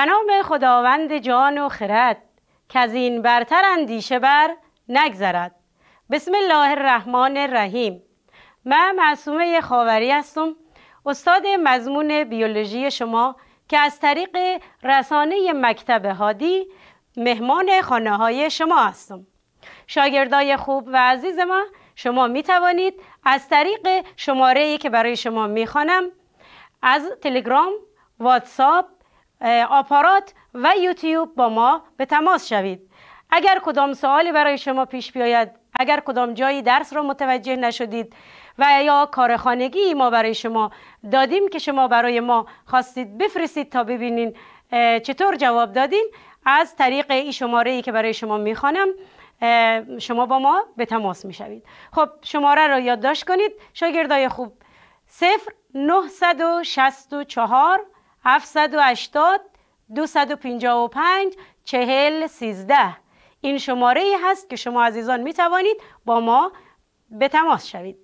به نام خداوند جان و خرد که از این برتر اندیشه بر نگذرد بسم الله الرحمن الرحیم من معصومه خاوری هستم استاد مضمون بیولوژی شما که از طریق رسانه مکتب هادی مهمان خانه های شما هستم شاگردای خوب و عزیز ما شما می توانید از طریق شماره ای که برای شما می از تلگرام، واتساپ، آپارات و یوتیوب با ما به تماس شوید اگر کدام سوالی برای شما پیش بیاید اگر کدام جایی درس را متوجه نشدید و یا کار خانگی ما برای شما دادیم که شما برای ما خواستید بفرستید تا ببینین چطور جواب دادین از طریق این شماره ای که برای شما میخوانم شما با ما به تماس میشوید خب شماره را یادداشت کنید شاگردای خوب و 780 255 40 13 این شماره ای هست که شما عزیزان می توانید با ما به تماس شوید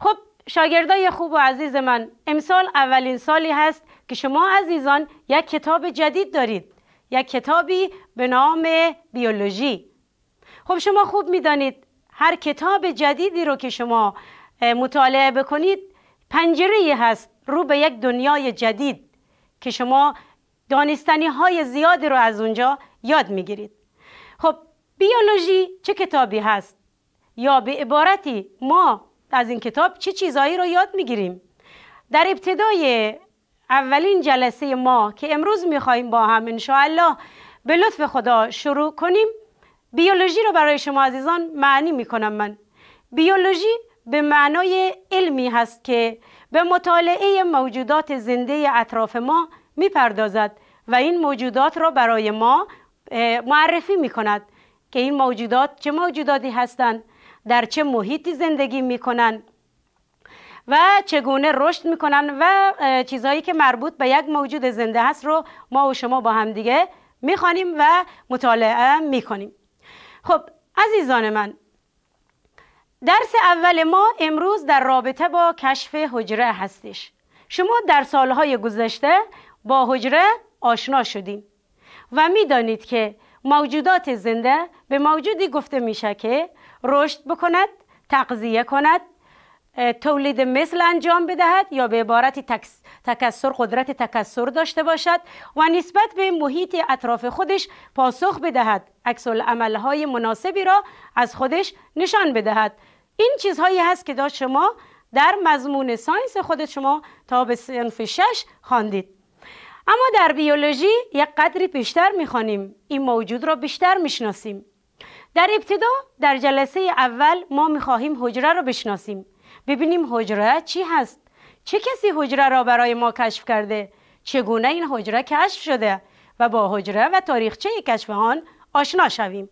خب شاگردای خوب و عزیز من امسال اولین سالی هست که شما عزیزان یک کتاب جدید دارید یک کتابی به نام بیولوژی خب شما خوب دانید هر کتاب جدیدی رو که شما مطالعه بکنید پنجره هست رو به یک دنیای جدید که شما دانستنی های زیادی رو از اونجا یاد میگیرید خب بیولوژی چه کتابی هست یا به عبارتی ما از این کتاب چه چی چیزایی رو یاد میگیریم در ابتدای اولین جلسه ما که امروز میخواییم با هم انشاءالله به لطف خدا شروع کنیم بیولوژی رو برای شما عزیزان معنی میکنم من بیولوژی به معنای علمی هست که به مطالعه موجودات زنده اطراف ما میپردازد و این موجودات را برای ما معرفی می کند که این موجودات چه موجوداتی هستند در چه محیطی زندگی می کنند و چگونه رشد می و چیزهایی که مربوط به یک موجود زنده هست رو ما و شما با هم دیگه می و مطالعه می کنیم خب عزیزان من درس اول ما امروز در رابطه با کشف حجره هستش شما در سالهای گذشته با حجره آشنا شدیم و میدانید که موجودات زنده به موجودی گفته میشه که رشد بکند تغذیه کند تولید مثل انجام بدهد یا به عبارت تکسر قدرت تکسر داشته باشد و نسبت به محیط اطراف خودش پاسخ بدهد عکس عملهای مناسبی را از خودش نشان بدهد این چیزهایی هست که داشت شما در مضمون ساینس خود شما تا به سنف شش خواندید اما در بیولوژی یک قدری بیشتر میخوانیم این موجود را بیشتر میشناسیم در ابتدا در جلسه اول ما میخواهیم حجره را بشناسیم ببینیم حجره چی هست چه کسی حجره را برای ما کشف کرده چگونه این حجره کشف شده و با حجره و تاریخچه کشف آن آشنا شویم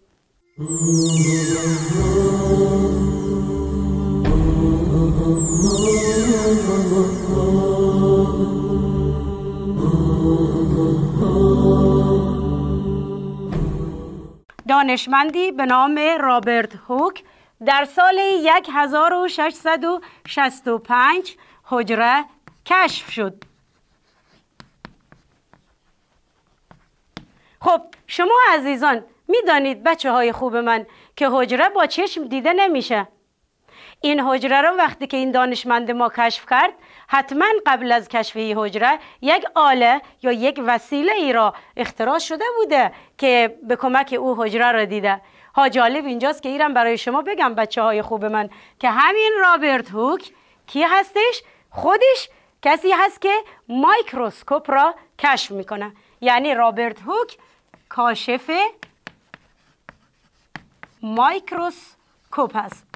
دانشمندی به نام رابرت هوک در سال 1665 حجره کشف شد خب شما عزیزان میدانید بچه های خوب من که حجره با چشم دیده نمیشه این حجره رو وقتی که این دانشمند ما کشف کرد حتما قبل از کشف حجره یک آله یا یک وسیله ای را اختراع شده بوده که به کمک او حجره را دیده ها جالب اینجاست که ایرم برای شما بگم بچه های خوب من که همین رابرت هوک کی هستش خودش کسی هست که مایکروسکوپ را کشف میکنه یعنی رابرت هوک کاشف مایکروسکوپ است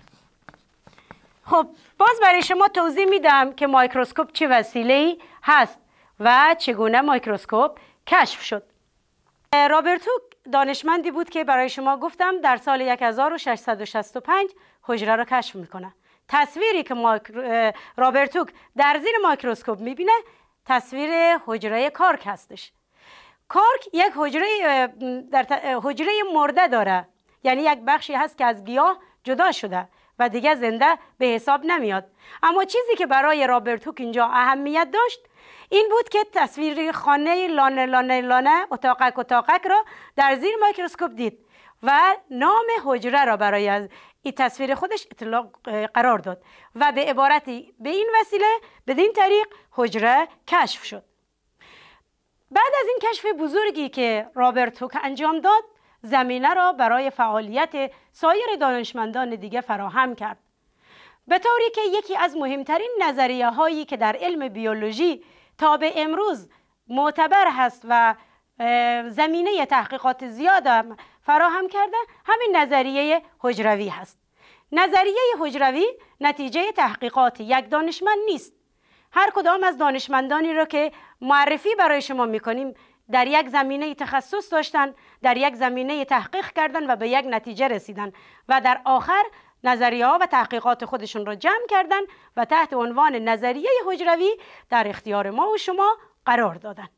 خب باز برای شما توضیح میدم که مایکروسکوپ چه وسیله ای هست و چگونه مایکروسکوپ کشف شد رابرتو دانشمندی بود که برای شما گفتم در سال 1665 حجره را کشف میکنه تصویری که رابرتوک در زیر مایکروسکوپ میبینه تصویر حجره کارک هستش کارک یک حجره در حجره مرده داره یعنی یک بخشی هست که از گیاه جدا شده و دیگه زنده به حساب نمیاد اما چیزی که برای رابرت هوک اینجا اهمیت داشت این بود که تصویر خانه لانه لانه لانه اتاقک اتاقک را در زیر مایکروسکوپ دید و نام حجره را برای از این تصویر خودش اطلاق قرار داد و به عبارتی به این وسیله بدین طریق حجره کشف شد بعد از این کشف بزرگی که رابرت هوک انجام داد زمینه را برای فعالیت سایر دانشمندان دیگه فراهم کرد به طوری که یکی از مهمترین نظریه هایی که در علم بیولوژی تا به امروز معتبر هست و زمینه تحقیقات زیاد فراهم کرده همین نظریه حجروی هست نظریه حجروی نتیجه تحقیقات یک دانشمند نیست هر کدام از دانشمندانی را که معرفی برای شما میکنیم در یک زمینه تخصص داشتن در یک زمینه تحقیق کردن و به یک نتیجه رسیدن و در آخر نظریه ها و تحقیقات خودشون را جمع کردن و تحت عنوان نظریه حجروی در اختیار ما و شما قرار دادن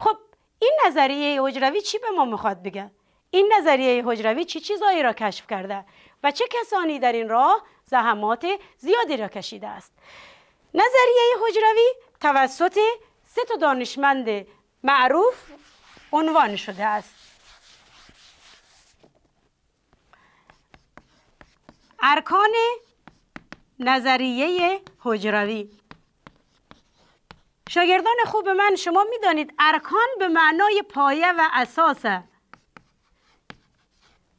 خب این نظریه حجروی چی به ما میخواد بگه؟ این نظریه حجروی چی چیزایی را کشف کرده و چه کسانی در این راه زحمات زیادی را کشیده است؟ نظریه حجروی توسط سه تا دانشمند معروف عنوان شده است ارکان نظریه حجروی شاگردان خوب من شما میدانید ارکان به معنای پایه و اساسه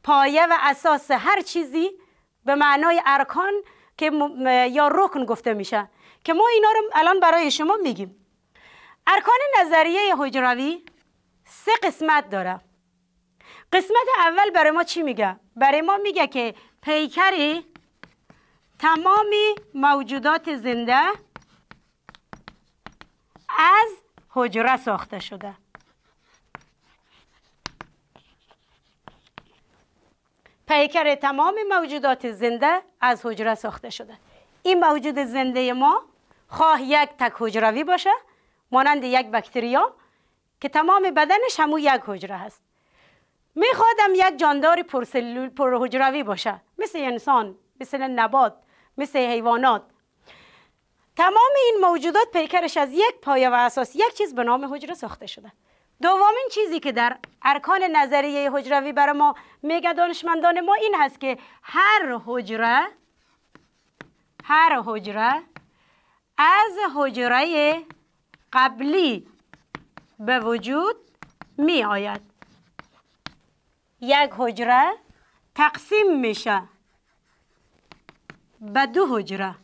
پایه و اساس هر چیزی به معنای ارکان که یا رکن گفته میشه که ما اینا رو الان برای شما میگیم ارکان نظریه حجروی سه قسمت داره قسمت اول برای ما چی میگه؟ برای ما میگه که پیکری تمامی موجودات زنده از حجره ساخته شده پیکر تمام موجودات زنده از حجره ساخته شده این موجود زنده ما خواه یک تک حجروی باشه مانند یک بکتریا که تمام بدنش همو یک حجره هست میخوادم یک جاندار پرسلول پرحجروی باشه مثل انسان مثل نبات مثل حیوانات تمام این موجودات پیکرش از یک پایه و اساس یک چیز به نام حجره ساخته شده دومین چیزی که در ارکان نظریه حجروی برای ما میگه دانشمندان ما این هست که هر حجره هر حجره از حجره قبلی به وجود می آید یک حجره تقسیم میشه به دو حجره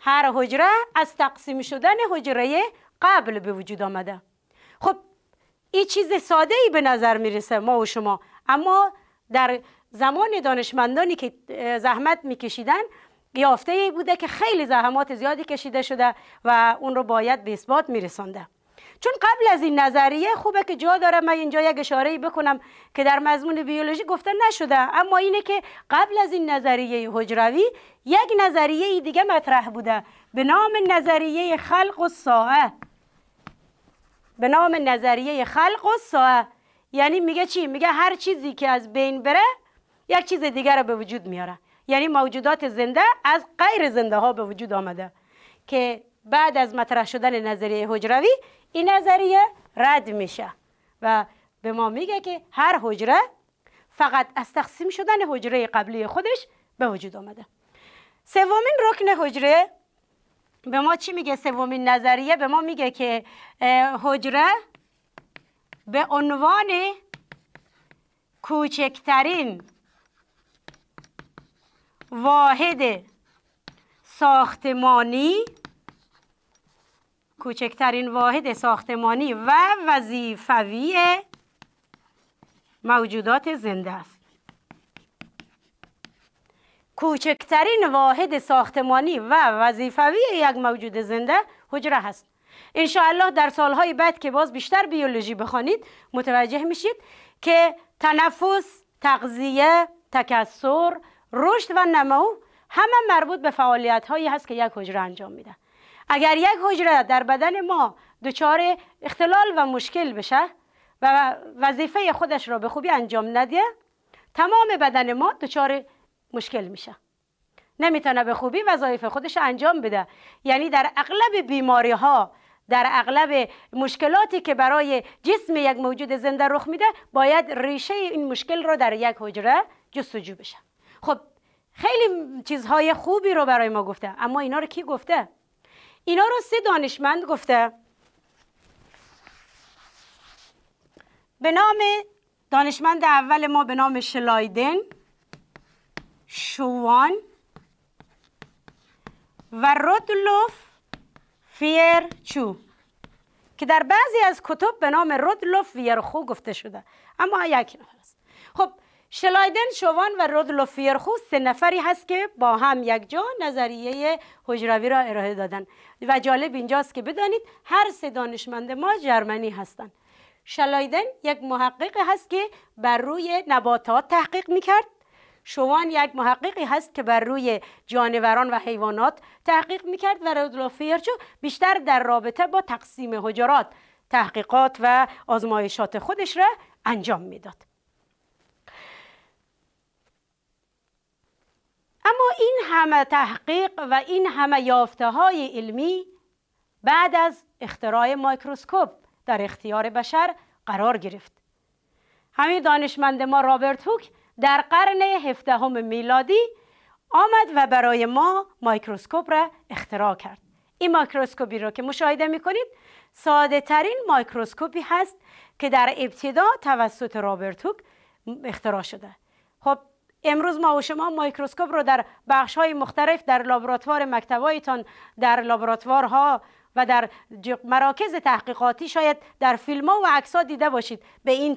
هر حجره از تقسیم شدن حجره قبل به وجود آمده خب این چیز ساده ای به نظر میرسه ما و شما اما در زمان دانشمندانی که زحمت میکشیدن یافته ای بوده که خیلی زحمات زیادی کشیده شده و اون رو باید به اثبات میرسانده چون قبل از این نظریه خوبه که جا داره من اینجا یک اشاره بکنم که در مضمون بیولوژی گفته نشده اما اینه که قبل از این نظریه حجروی یک نظریه دیگه مطرح بوده به نام نظریه خلق و ساعه به نام نظریه خلق و ساعه یعنی میگه چی میگه هر چیزی که از بین بره یک چیز دیگر رو به وجود میاره یعنی موجودات زنده از غیر زنده ها به وجود آمده که بعد از مطرح شدن نظریه حجروی این نظریه رد میشه و به ما میگه که هر حجره فقط از تقسیم شدن حجره قبلی خودش به وجود آمده سومین رکن حجره به ما چی میگه سومین نظریه به ما میگه که حجره به عنوان کوچکترین واحد ساختمانی کوچکترین واحد ساختمانی و وظیفوی موجودات زنده است کوچکترین واحد ساختمانی و وظیفوی یک موجود زنده حجره هست انشاءالله در سالهای بعد که باز بیشتر بیولوژی بخوانید متوجه میشید که تنفس، تغذیه، تکسر، رشد و نمو همه مربوط به فعالیت هایی هست که یک حجره انجام میده اگر یک حجره در بدن ما دچار اختلال و مشکل بشه و وظیفه خودش را به خوبی انجام نده تمام بدن ما دچار مشکل میشه نمیتونه به خوبی وظایف خودش انجام بده یعنی در اغلب بیماری ها در اغلب مشکلاتی که برای جسم یک موجود زنده رخ میده باید ریشه این مشکل را در یک حجره جستجو بشه خب خیلی چیزهای خوبی رو برای ما گفته اما اینا رو کی گفته اینا رو سه دانشمند گفته به نام دانشمند اول ما به نام شلایدن شوان و رودلوف فیرچو که در بعضی از کتب به نام رودلوف ویرخو گفته شده اما یک شلایدن شوان و رودلو سه نفری هست که با هم یک جا نظریه حجروی را ارائه دادن و جالب اینجاست که بدانید هر سه دانشمند ما جرمنی هستند شلایدن یک محقق هست که بر روی نباتات تحقیق میکرد شوان یک محققی هست که بر روی جانوران و حیوانات تحقیق میکرد و رودلو بیشتر در رابطه با تقسیم حجرات تحقیقات و آزمایشات خودش را انجام میداد اما این همه تحقیق و این همه یافته های علمی بعد از اختراع مایکروسکوپ در اختیار بشر قرار گرفت همین دانشمند ما رابرت هوک در قرن 17 میلادی آمد و برای ما مایکروسکوپ را اختراع کرد این مایکروسکوپی را که مشاهده کنید ساده ترین مایکروسکوپی هست که در ابتدا توسط رابرت هوک اختراع شده خب امروز ما و شما مایکروسکوپ رو در بخش های مختلف در لابراتوار مکتبایتان در ها و در مراکز تحقیقاتی شاید در فیلم ها و عکس دیده باشید به این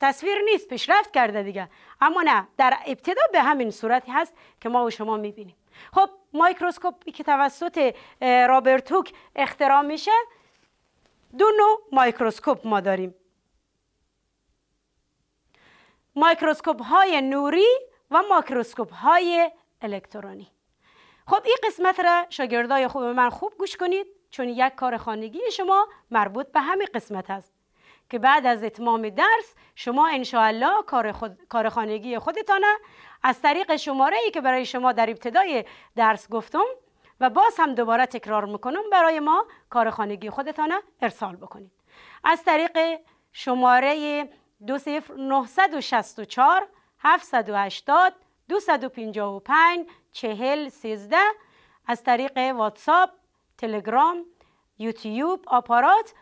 تصویر نیست پیشرفت کرده دیگه اما نه در ابتدا به همین صورتی هست که ما و شما میبینیم خب مایکروسکوپی که توسط رابرت هوک اختراع میشه دو نوع مایکروسکوپ ما داریم مایکروسکوپ های نوری و ماکروسکوپ های الکترونی خب این قسمت را شاگردای خوب من خوب گوش کنید چون یک کار خانگی شما مربوط به همین قسمت است که بعد از اتمام درس شما انشاءالله کار, کار خانگی خودتان از طریق شماره ای که برای شما در ابتدای درس گفتم و باز هم دوباره تکرار میکنم برای ما کار خانگی خودتان ارسال بکنید از طریق شماره 20964 780 255 40 13 از طریق واتساپ، تلگرام، یوتیوب، آپارات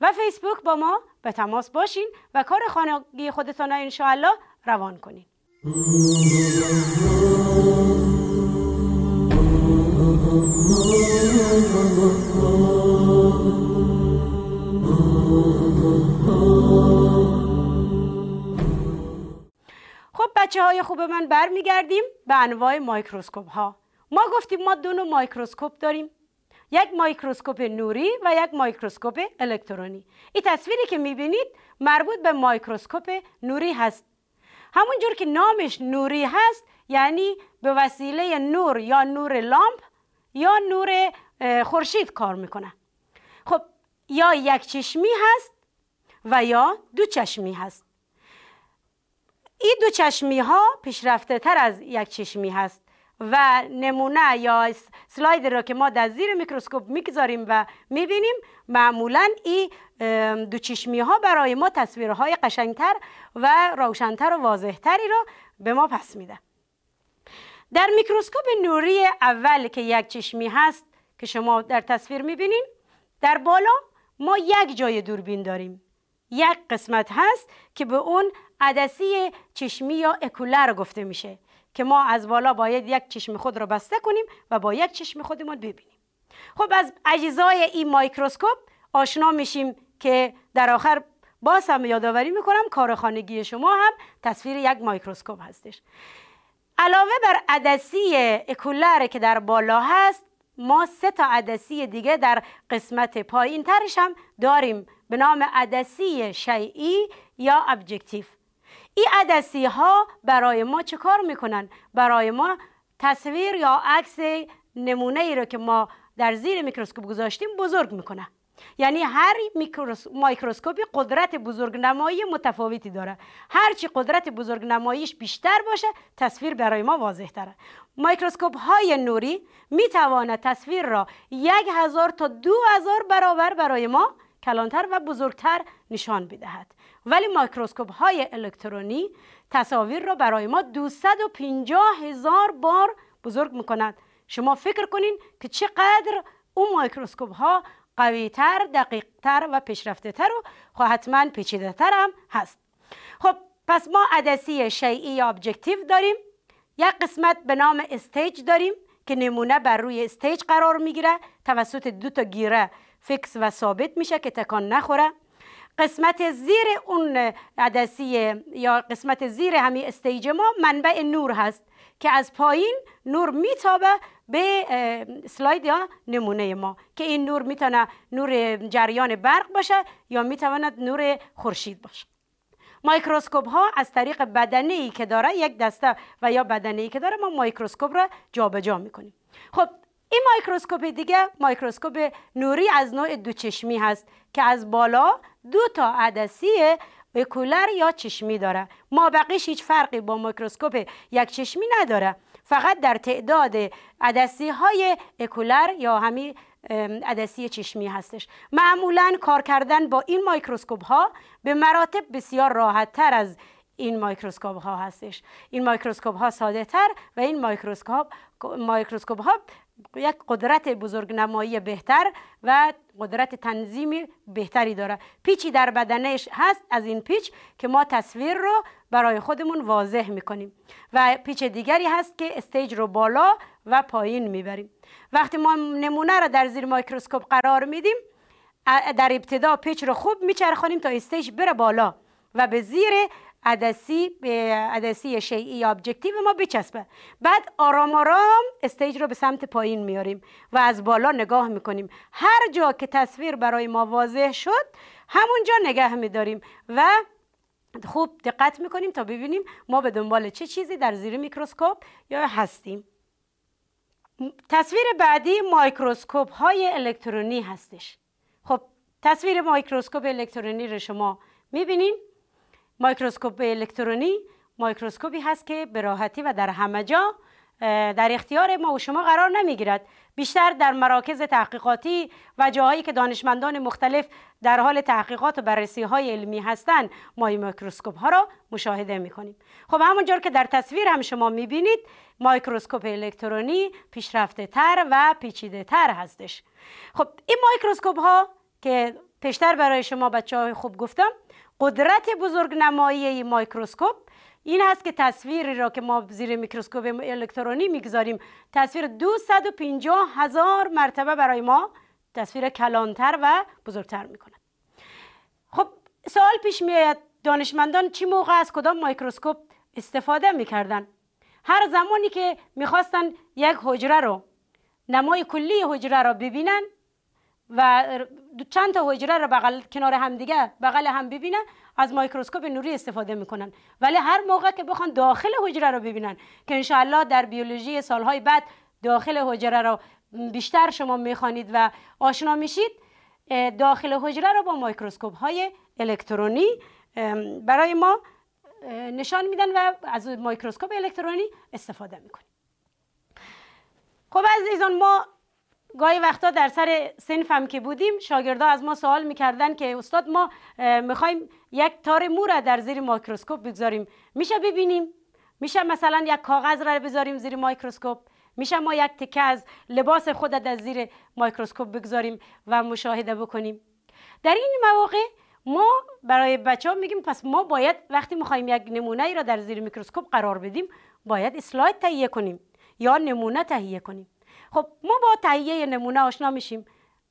و فیسبوک با ما به تماس باشین و کار خانگی خودتان را انشاءالله روان کنین خب بچه های خوب من برمیگردیم به انواع مایکروسکوپ ها ما گفتیم ما دو نوع مایکروسکوپ داریم یک مایکروسکوپ نوری و یک مایکروسکوپ الکترونی این تصویری که میبینید مربوط به مایکروسکوپ نوری هست جور که نامش نوری هست یعنی به وسیله نور یا نور لامپ یا نور خورشید کار میکنه خب یا یک چشمی هست و یا دو چشمی هست این دو چشمی ها پیشرفته تر از یک چشمی هست و نمونه یا سلاید را که ما در زیر میکروسکوپ میگذاریم و میبینیم معمولا این دو چشمی ها برای ما تصویرهای قشنگتر و روشنتر و واضحتری را به ما پس میده در میکروسکوپ نوری اول که یک چشمی هست که شما در تصویر میبینین در بالا ما یک جای دوربین داریم یک قسمت هست که به اون عدسی چشمی یا اکولر گفته میشه که ما از بالا باید یک چشم خود را بسته کنیم و با یک چشم خودمون ببینیم خب از اجزای این مایکروسکوپ آشنا میشیم که در آخر باز هم یادآوری میکنم کار خانگی شما هم تصویر یک مایکروسکوپ هستش علاوه بر عدسی اکولر که در بالا هست ما سه تا عدسی دیگه در قسمت پایین ترش هم داریم به نام عدسی شیعی یا ابجکتیو این عدسی ها برای ما چه کار میکنن؟ برای ما تصویر یا عکس نمونه ای رو که ما در زیر میکروسکوپ گذاشتیم بزرگ میکنه یعنی هر مایکروسکوپی قدرت بزرگ نمایی متفاوتی داره هرچی قدرت بزرگ نماییش بیشتر باشه تصویر برای ما واضح تره مایکروسکوپ های نوری میتوانه تصویر را یک هزار تا دو هزار برابر برای ما کلانتر و بزرگتر نشان بدهد ولی مایکروسکوپ های الکترونی تصاویر را برای ما 250 هزار بار بزرگ میکند. شما فکر کنین که چقدر اون مایکروسکوپ ها قویتر، تر و پیشرفته تر و خب حتما پیچیده تر هم هست خب پس ما عدسی شیعی یا ابجکتیو داریم یک قسمت به نام استیج داریم که نمونه بر روی استیج قرار میگیره توسط دو تا گیره فکس و ثابت میشه که تکان نخوره قسمت زیر اون عدسی یا قسمت زیر همین استیج ما منبع نور هست که از پایین نور میتابه به سلاید یا نمونه ما که این نور میتونه نور جریان برق باشه یا میتواند نور خورشید باشه مایکروسکوپ ها از طریق بدنه ای که داره یک دسته و یا بدنه ای که داره ما مایکروسکوپ را جابجا میکنیم خب این مایکروسکوپ دیگه مایکروسکوپ نوری از نوع دو چشمی هست که از بالا دو تا عدسی اکولر یا چشمی داره ما بقیش هیچ فرقی با مایکروسکوپ یک چشمی نداره فقط در تعداد عدسی های اکولر یا همین عدسی چشمی هستش معمولا کار کردن با این مایکروسکوپ ها به مراتب بسیار راحت تر از این مایکروسکوپ ها هستش این مایکروسکوپ ها ساده تر و این مایکروسکوپ ها یک قدرت بزرگ نمایی بهتر و قدرت تنظیمی بهتری داره پیچی در بدنش هست از این پیچ که ما تصویر رو برای خودمون واضح میکنیم و پیچ دیگری هست که استیج رو بالا و پایین میبریم وقتی ما نمونه رو در زیر مایکروسکوپ قرار میدیم در ابتدا پیچ رو خوب میچرخانیم تا استیج بره بالا و به زیر عدسی به عدسی شیعی یا ابجکتیو ما بچسبه بعد آرام آرام استیج رو به سمت پایین میاریم و از بالا نگاه میکنیم هر جا که تصویر برای ما واضح شد همونجا نگه میداریم و خوب دقت میکنیم تا ببینیم ما به دنبال چه چیزی در زیر میکروسکوپ یا هستیم تصویر بعدی مایکروسکوپ های الکترونی هستش خب تصویر مایکروسکوپ الکترونی رو شما میبینین مایکروسکوپ الکترونی مایکروسکوپی هست که به راحتی و در همه جا در اختیار ما و شما قرار نمیگیرد بیشتر در مراکز تحقیقاتی و جاهایی که دانشمندان مختلف در حال تحقیقات و بررسی های علمی هستند ما این مایکروسکوپ ها را مشاهده می کنیم خب همونجور که در تصویر هم شما می بینید مایکروسکوپ الکترونی پیشرفته تر و پیچیده تر هستش خب این مایکروسکوپ ها که پیشتر برای شما بچه های خوب گفتم قدرت بزرگ نمایی مایکروسکوپ این هست که تصویری را که ما زیر میکروسکوپ الکترونی میگذاریم تصویر 250 هزار مرتبه برای ما تصویر کلانتر و بزرگتر میکند خب سوال پیش میاد دانشمندان چی موقع از کدام مایکروسکوپ استفاده میکردن هر زمانی که میخواستن یک حجره رو نمای کلی حجره را ببینن و چند تا حجره رو بغل کنار دیگه بغل هم ببینه از مایکروسکوپ نوری استفاده میکنن ولی هر موقع که بخوان داخل حجره رو ببینن که انشاءالله در بیولوژی سالهای بعد داخل حجره رو بیشتر شما میخوانید و آشنا میشید داخل حجره رو با مایکروسکوپ های الکترونی برای ما نشان میدن و از مایکروسکوپ الکترونی استفاده میکنیم خب عزیزان ما گاهی وقتا در سر سنف هم که بودیم شاگردها از ما سوال میکردن که استاد ما میخوایم یک تار مو را در زیر مایکروسکوپ بگذاریم میشه ببینیم میشه مثلا یک کاغذ را بذاریم زیر مایکروسکوپ میشه ما یک تکه از لباس خود در زیر مایکروسکوپ بگذاریم و مشاهده بکنیم در این مواقع ما برای بچه ها میگیم پس ما باید وقتی میخوایم یک نمونه ای را در زیر میکروسکوپ قرار بدیم باید اسلاید تهیه کنیم یا نمونه تهیه کنیم خب ما با تهیه نمونه آشنا میشیم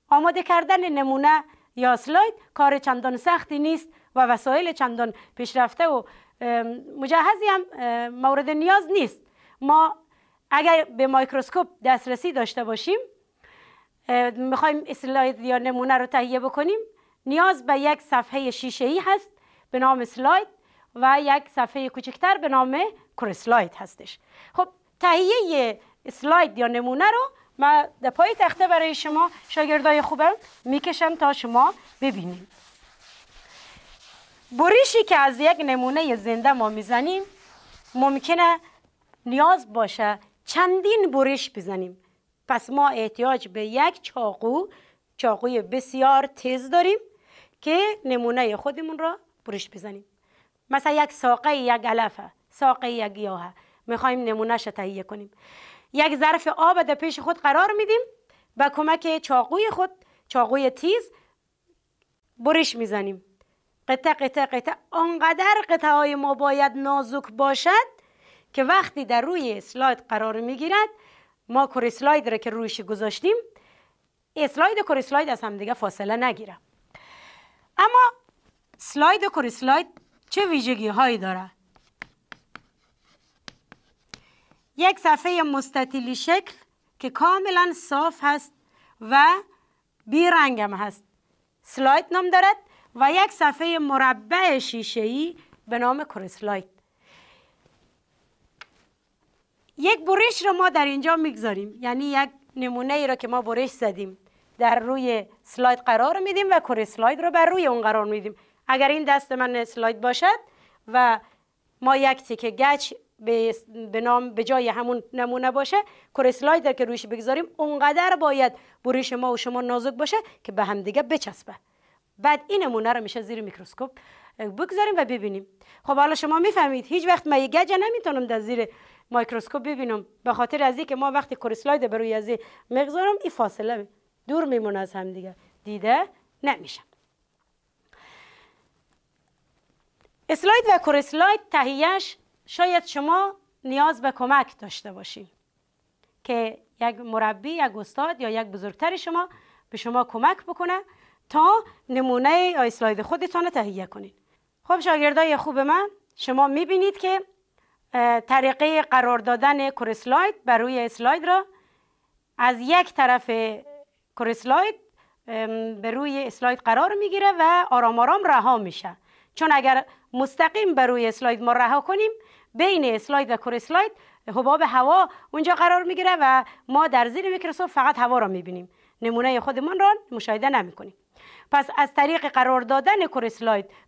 آماده کردن نمونه یا سلاید کار چندان سختی نیست و وسایل چندان پیشرفته و مجهزی هم مورد نیاز نیست ما اگر به مایکروسکوپ دسترسی داشته باشیم میخوایم اسلاید یا نمونه رو تهیه بکنیم نیاز به یک صفحه شیشه ای هست به نام سلاید و یک صفحه کوچکتر به نام کرسلاید هستش خب تهیه اسلاید یا نمونه رو من در پای تخته برای شما شاگردای خوبم میکشم تا شما ببینیم بریشی که از یک نمونه زنده ما میزنیم ممکنه نیاز باشه چندین برش بزنیم پس ما احتیاج به یک چاقو چاقوی بسیار تیز داریم که نمونه خودمون را برش بزنیم مثلا یک ساقه یک علفه ساقه یک گیاه میخوایم نمونه تهیه کنیم یک ظرف آب در پیش خود قرار میدیم به کمک چاقوی خود چاقوی تیز برش میزنیم قطع قطع قطع آنقدر قطعه های ما باید نازک باشد که وقتی در روی اسلاید قرار میگیرد ما کور اسلاید را که رویش گذاشتیم اسلاید و کور اسلاید از همدیگه فاصله نگیره اما سلاید و کور اسلاید چه ویژگی هایی داره یک صفحه مستطیلی شکل که کاملا صاف هست و بیرنگم هست سلاید نام دارد و یک صفحه مربع شیشه ای به نام کرسلایت. یک برش رو ما در اینجا میگذاریم یعنی یک نمونه ای را که ما برش زدیم در روی سلاید قرار میدیم و کرسلاید رو بر روی اون قرار میدیم اگر این دست من سلاید باشد و ما یک تیکه گچ به, نام به جای همون نمونه باشه کرسلایدر که رویش بگذاریم اونقدر باید بریش ما و شما نازک باشه که به همدیگه بچسبه بعد این نمونه رو میشه زیر میکروسکوپ بگذاریم و ببینیم خب حالا شما میفهمید هیچ وقت من گجه نمیتونم در زیر مایکروسکوپ ببینم به خاطر از اینکه ما وقتی کرسلاید روی از میگذارم این فاصله دور میمونه از هم دیگه دیده نمیشه اسلاید و کرسلاید تهیهش شاید شما نیاز به کمک داشته باشید که یک مربی یک استاد یا یک بزرگتر شما به شما کمک بکنه تا نمونه اسلاید خودتان تهیه کنید خب شاگردای خوب من شما میبینید که طریقه قرار دادن کرسلاید بر روی اسلاید را از یک طرف کرسلاید به روی اسلاید قرار میگیره و آرام آرام رها میشه چون اگر مستقیم بر روی اسلاید ما رها کنیم بین اسلاید و کور اسلاید حباب هوا اونجا قرار میگیره و ما در زیر میکروسکوپ فقط هوا را میبینیم نمونه خودمان را مشاهده نمیکنیم پس از طریق قرار دادن کور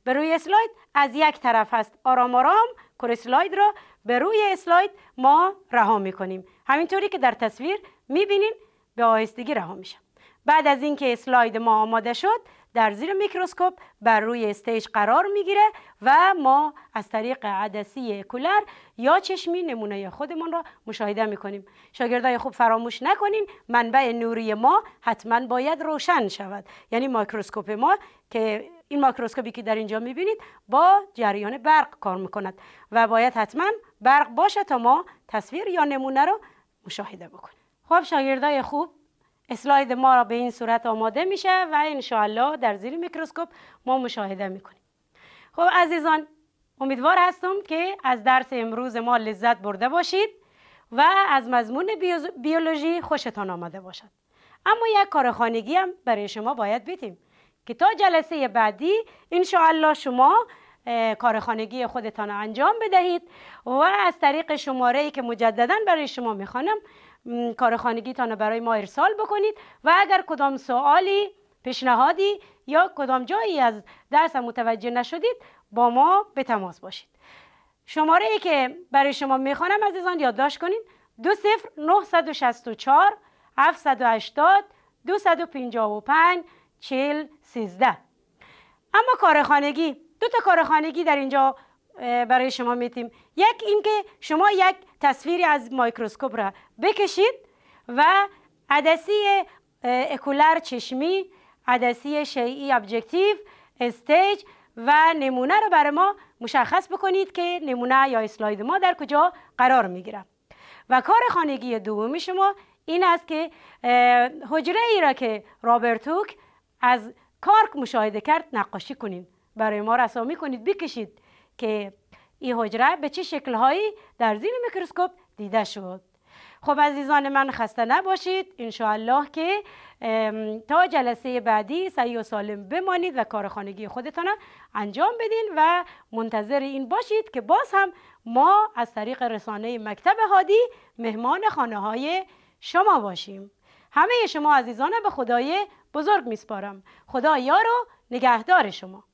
به روی اسلاید از یک طرف هست آرام آرام کورسلاید را به روی اسلاید ما رها میکنیم همینطوری که در تصویر میبینیم به آهستگی رها میشه بعد از اینکه اسلاید ما آماده شد در زیر میکروسکوپ بر روی استیج قرار میگیره و ما از طریق عدسی کولر یا چشمی نمونه خودمون را مشاهده میکنیم شاگردای خوب فراموش نکنین منبع نوری ما حتما باید روشن شود یعنی میکروسکوپ ما که این میکروسکوپی که در اینجا میبینید با جریان برق کار میکند و باید حتما برق باشه تا ما تصویر یا نمونه رو مشاهده بکنیم خب شاگردای خوب اسلاید ما را به این صورت آماده میشه و انشاءالله در زیر میکروسکوپ ما مشاهده میکنیم خب عزیزان امیدوار هستم که از درس امروز ما لذت برده باشید و از مضمون بیولوژی خوشتان آمده باشد اما یک کارخانگی هم برای شما باید بیتیم که تا جلسه بعدی انشاءالله شما کارخانگی خانگی خودتان انجام بدهید و از طریق شماره ای که مجددا برای شما میخوانم کار تانو برای ما ارسال بکنید و اگر کدام سوالی پیشنهادی یا کدام جایی از درس متوجه نشدید با ما به تماس باشید شماره ای که برای شما میخوانم عزیزان یادداشت کنید دو صفر 964 780 255 40 13 اما کار خانگی دو تا کار خانگی در اینجا برای شما میتیم یک اینکه شما یک تصویری از مایکروسکوپ را بکشید و عدسی اکولر چشمی عدسی شیعی ابجکتیو استیج و نمونه رو برای ما مشخص بکنید که نمونه یا اسلاید ما در کجا قرار میگیره و کار خانگی دومی شما این است که حجره ای را که رابرتوک از کارک مشاهده کرد نقاشی کنید برای ما رسامی کنید بکشید که این حجره به چه شکلهایی در زیر میکروسکوپ دیده شد خب عزیزان من خسته نباشید انشاءالله که تا جلسه بعدی سعی و سالم بمانید و کار خانگی خودتان انجام بدین و منتظر این باشید که باز هم ما از طریق رسانه مکتب هادی مهمان خانه های شما باشیم همه شما عزیزان به خدای بزرگ میسپارم خدا یار و نگهدار شما